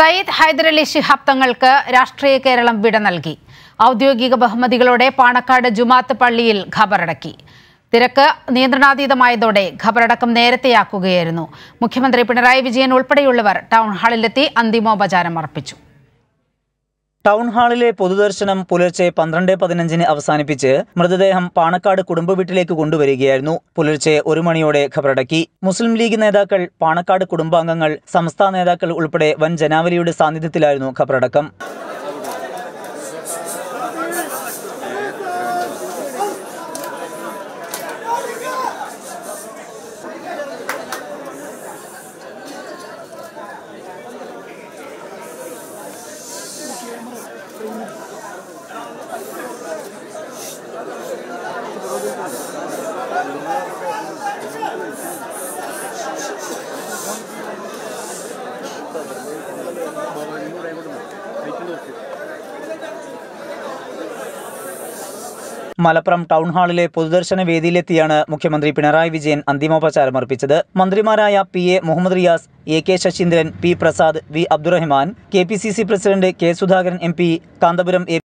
സയ്യിദ് ഹൈദരലി ശിഹാബ് തങ്ങൾക്ക് രാഷ്ട്രീയ കേരളം വിട നൽകി ഔദ്യോഗിക ബഹുമതികളോടെ പാണക്കാട് ജുമാത്ത് പള്ളിയിൽ ഖബറടക്കി തിരക്ക് നിയന്ത്രണാതീതമായതോടെ ഖബറടക്കം നേരത്തെയാക്കുകയായിരുന്നു മുഖ്യമന്ത്രി പിണറായി വിജയൻ ഉൾപ്പെടെയുള്ളവർ ടൗൺ ഹാളിലെത്തി അന്തിമോപചാരം അർപ്പിച്ചു ടൗൺ ഹാളിലെ പൊതുദർശനം പുലർച്ചെ പന്ത്രണ്ട് പതിനഞ്ചിന് അവസാനിപ്പിച്ച് മൃതദേഹം പാണക്കാട് കുടുംബ വീട്ടിലേക്ക് കൊണ്ടുവരികയായിരുന്നു പുലർച്ചെ ഒരു മണിയോടെ ഖബറടക്കി മുസ്ലിം ലീഗ് നേതാക്കൾ പാണക്കാട് കുടുംബാംഗങ്ങൾ സംസ്ഥാന നേതാക്കൾ ഉൾപ്പെടെ വൻ ജനാവലിയുടെ സാന്നിധ്യത്തിലായിരുന്നു ഖബറടക്കം മലപ്പുറം ടൗൺ ഹാളിലെ പൊതുദർശന വേദിയിലെത്തിയാണ് മുഖ്യമന്ത്രി പിണറായി വിജയൻ അന്തിമോപചാരം അർപ്പിച്ചത് മന്ത്രിമാരായ P A Muhammad Riyas A K Saseendran P Prasad V Abdurahman K P C C president K Sudhakaran M P Kanthapuram A